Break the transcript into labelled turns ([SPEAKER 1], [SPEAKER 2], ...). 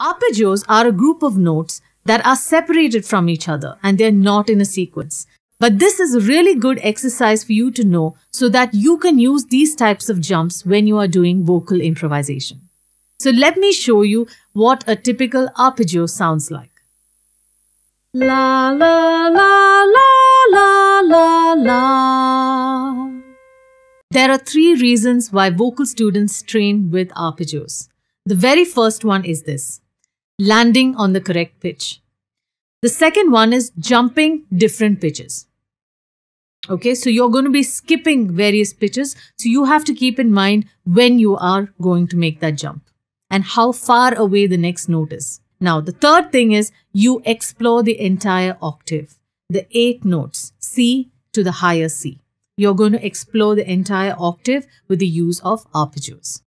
[SPEAKER 1] Arpeggios are a group of notes that are separated from each other and they're not in a sequence. But this is a really good exercise for you to know so that you can use these types of jumps when you are doing vocal improvisation. So let me show you what a typical arpeggio sounds like. La la la la la la la There are three reasons why vocal students train with arpeggios. The very first one is this landing on the correct pitch. The second one is jumping different pitches. Okay, so you're going to be skipping various pitches. So you have to keep in mind when you are going to make that jump and how far away the next note is. Now, the third thing is you explore the entire octave, the eight notes, C to the higher C. You're going to explore the entire octave with the use of arpeggios.